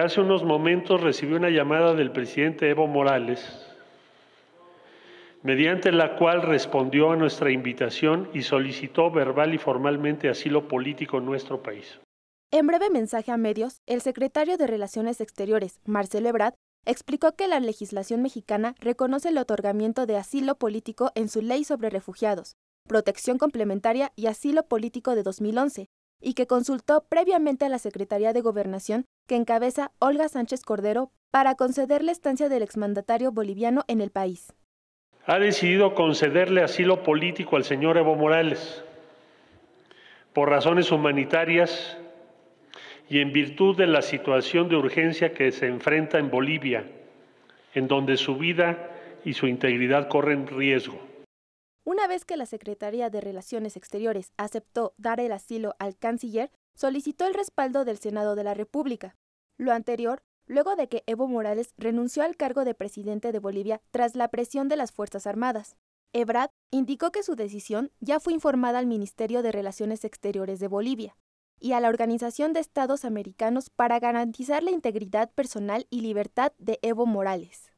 Hace unos momentos recibió una llamada del presidente Evo Morales, mediante la cual respondió a nuestra invitación y solicitó verbal y formalmente asilo político en nuestro país. En breve mensaje a medios, el secretario de Relaciones Exteriores, Marcelo Ebrard, explicó que la legislación mexicana reconoce el otorgamiento de asilo político en su Ley sobre Refugiados, Protección Complementaria y Asilo Político de 2011, y que consultó previamente a la Secretaría de Gobernación que encabeza Olga Sánchez Cordero para conceder la estancia del exmandatario boliviano en el país. Ha decidido concederle asilo político al señor Evo Morales por razones humanitarias y en virtud de la situación de urgencia que se enfrenta en Bolivia, en donde su vida y su integridad corren riesgo. Una vez que la Secretaría de Relaciones Exteriores aceptó dar el asilo al canciller, solicitó el respaldo del Senado de la República. Lo anterior, luego de que Evo Morales renunció al cargo de presidente de Bolivia tras la presión de las Fuerzas Armadas. Ebrad indicó que su decisión ya fue informada al Ministerio de Relaciones Exteriores de Bolivia y a la Organización de Estados Americanos para garantizar la integridad personal y libertad de Evo Morales.